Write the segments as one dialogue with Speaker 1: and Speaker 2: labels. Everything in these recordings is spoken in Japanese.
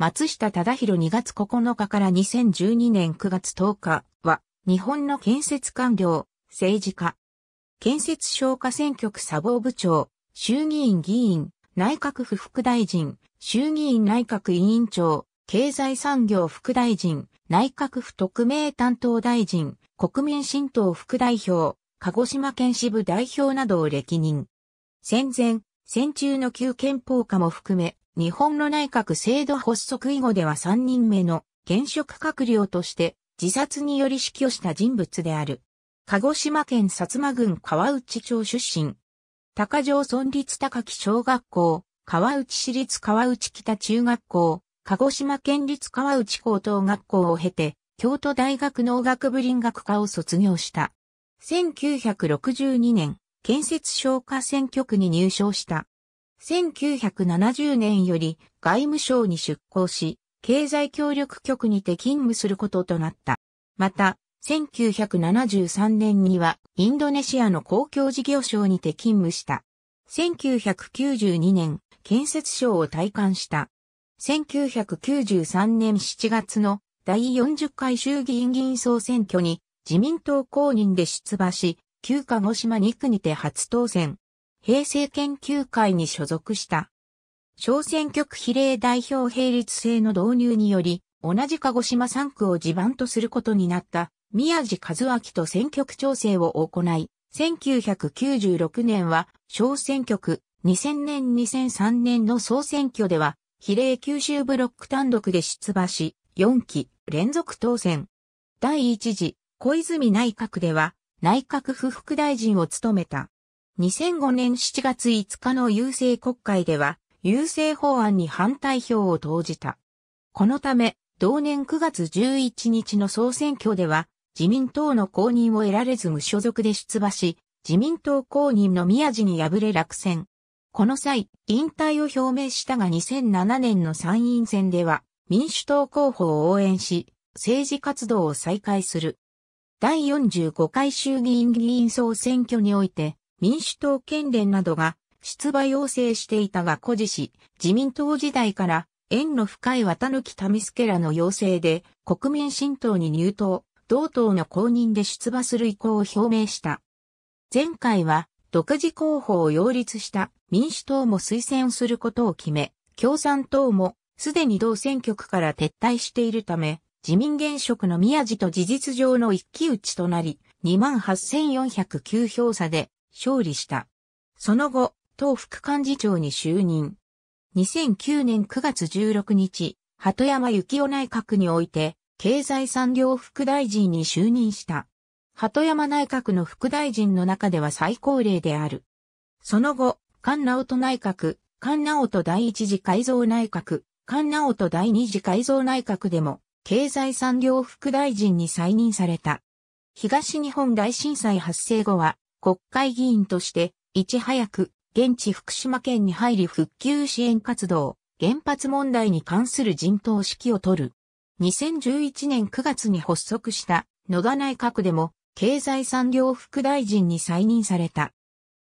Speaker 1: 松下忠宏2月9日から2012年9月10日は、日本の建設官僚、政治家、建設消化選挙区砂防部長、衆議院議員、内閣府副大臣、衆議院内閣委員長、経済産業副大臣、内閣府特命担当大臣、国民新党副代表、鹿児島県支部代表などを歴任。戦前、戦中の旧憲法下も含め、日本の内閣制度発足以後では3人目の現職閣僚として自殺により死去した人物である。鹿児島県薩摩郡川内町出身。高城村立高木小学校、川内市立川内北中学校、鹿児島県立川内高等学校を経て、京都大学農学部林学科を卒業した。1962年、建設商科選挙区に入賞した。1970年より外務省に出向し、経済協力局にて勤務することとなった。また、1973年にはインドネシアの公共事業省にて勤務した。1992年、建設省を退官した。1993年7月の第40回衆議院議員総選挙に自民党公認で出馬し、旧鹿児島2区にて初当選。平成研究会に所属した。小選挙区比例代表並立制の導入により、同じ鹿児島3区を地盤とすることになった宮地和明と選挙区調整を行い、1996年は小選挙区、2000年2003年の総選挙では、比例九州ブロック単独で出馬し、4期連続当選。第1次小泉内閣では、内閣府副大臣を務めた。2005年7月5日の郵政国会では、郵政法案に反対票を投じた。このため、同年9月11日の総選挙では、自民党の公認を得られず無所属で出馬し、自民党公認の宮地に敗れ落選。この際、引退を表明したが2007年の参院選では、民主党候補を応援し、政治活動を再開する。第45回衆議院議員総選挙において、民主党県連などが出馬要請していたが小路し、自民党時代から縁の深い綿貫民助らの要請で国民新党に入党、同党の公認で出馬する意向を表明した。前回は独自候補を擁立した民主党も推薦することを決め、共産党もすでに同選挙区から撤退しているため、自民現職の宮地と事実上の一騎打ちとなり、28,409票差で勝利した。その後、党副幹事長に就任。2009年9月16日、鳩山幸夫内閣において、経済産業副大臣に就任した。鳩山内閣の副大臣の中では最高齢である。その後、菅直人内閣、菅直人第一次改造内閣、菅直人第二次改造内閣でも、経済産業副大臣に再任された。東日本大震災発生後は、国会議員として、いち早く、現地福島県に入り復旧支援活動、原発問題に関する陣頭指揮を取る。2011年9月に発足した野田内閣でも経済産業副大臣に再任された。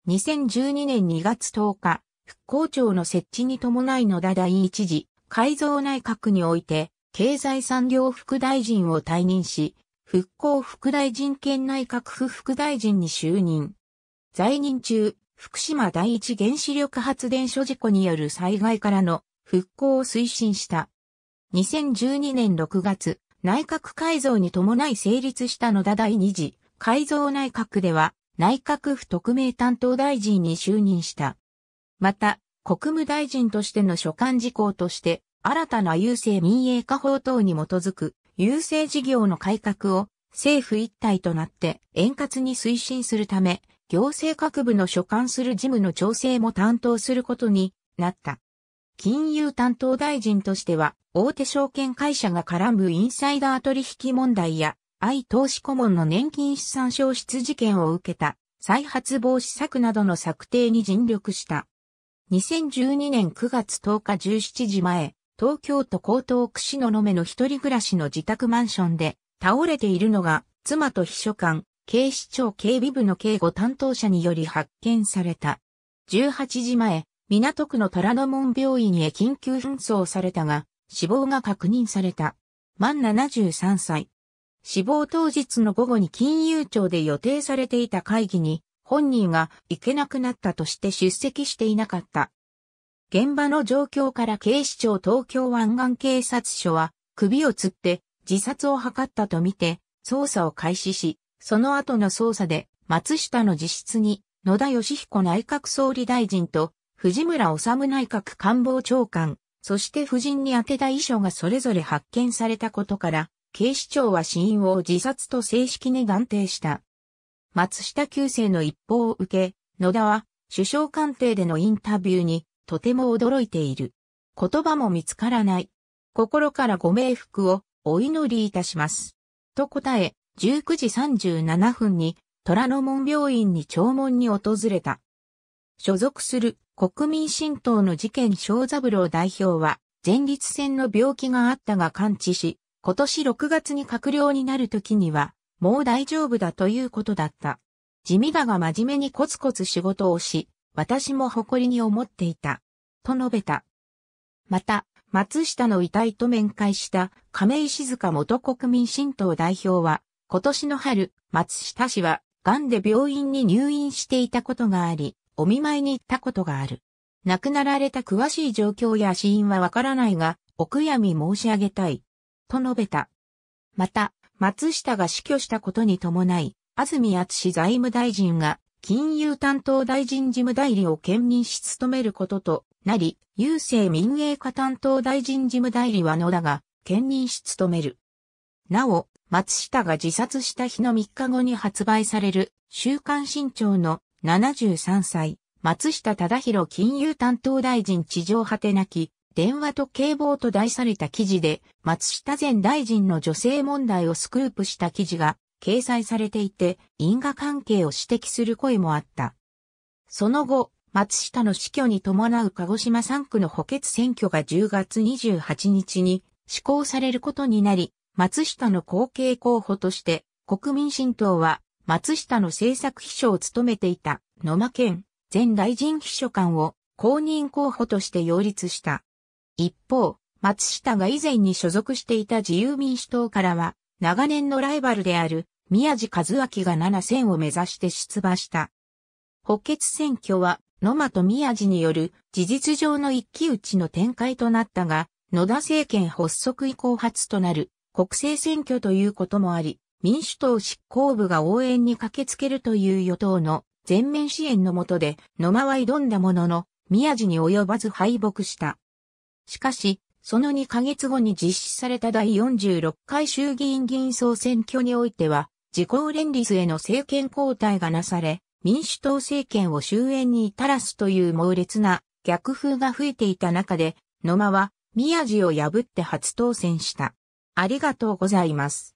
Speaker 1: 2012年2月10日、復興庁の設置に伴い野田第一次改造内閣において経済産業副大臣を退任し、復興副大臣兼内閣府副大臣に就任。在任中、福島第一原子力発電所事故による災害からの復興を推進した。2012年6月、内閣改造に伴い成立した野田第二次改造内閣では、内閣府特命担当大臣に就任した。また、国務大臣としての所管事項として、新たな郵政民営化法等に基づく郵政事業の改革を政府一体となって円滑に推進するため、行政各部の所管する事務の調整も担当することになった。金融担当大臣としては、大手証券会社が絡むインサイダー取引問題や、愛投資顧問の年金資産消失事件を受けた、再発防止策などの策定に尽力した。2012年9月10日17時前、東京都江東区篠の目の一人暮らしの自宅マンションで、倒れているのが、妻と秘書官、警視庁警備部の警護担当者により発見された。18時前、港区の虎ノ門病院へ緊急搬送されたが、死亡が確認された。満73歳。死亡当日の午後に金融庁で予定されていた会議に、本人が行けなくなったとして出席していなかった。現場の状況から警視庁東京湾岸警察署は首を吊って自殺を図ったとみて捜査を開始し、その後の捜査で松下の自室に野田義彦内閣総理大臣と藤村治内閣官房長官、そして夫人に宛てた遺書がそれぞれ発見されたことから、警視庁は死因を自殺と正式に断定した。松下旧姓の一報を受け、野田は首相官邸でのインタビューにとても驚いている。言葉も見つからない。心からご冥福をお祈りいたします。と答え、19時37分に虎ノ門病院に弔問に訪れた。所属する国民新党の事件小三郎代表は、前立腺の病気があったが完治し、今年6月に閣僚になる時には、もう大丈夫だということだった。地味だが真面目にコツコツ仕事をし、私も誇りに思っていた。と述べた。また、松下の遺体と面会した亀井静香元国民新党代表は、今年の春、松下氏は、癌で病院に入院していたことがあり、お見舞いに行ったことがある。亡くなられた詳しい状況や死因はわからないが、お悔やみ申し上げたい。と述べた。また、松下が死去したことに伴い、安住厚財務大臣が金融担当大臣事務代理を兼任し務めることとなり、郵政民営化担当大臣事務代理は野田が兼任し務める。なお、松下が自殺した日の3日後に発売される週刊新潮の73歳、松下忠宏金融担当大臣地上果てなき電話と警棒と題された記事で、松下前大臣の女性問題をスクープした記事が掲載されていて、因果関係を指摘する声もあった。その後、松下の死去に伴う鹿児島3区の補欠選挙が10月28日に施行されることになり、松下の後継候補として国民新党は松下の政策秘書を務めていた野間健前大臣秘書官を公認候補として擁立した。一方、松下が以前に所属していた自由民主党からは長年のライバルである宮地和明が7選を目指して出馬した。補欠選挙は野間と宮地による事実上の一騎打ちの展開となったが、野田政権発足以降初となる国政選挙ということもあり、民主党執行部が応援に駆けつけるという与党の全面支援のもとで野間は挑んだものの、宮地に及ばず敗北した。しかし、その2ヶ月後に実施された第46回衆議院議員総選挙においては、自公連立への政権交代がなされ、民主党政権を終焉に至らすという猛烈な逆風が吹いていた中で、野間は宮地を破って初当選した。ありがとうございます。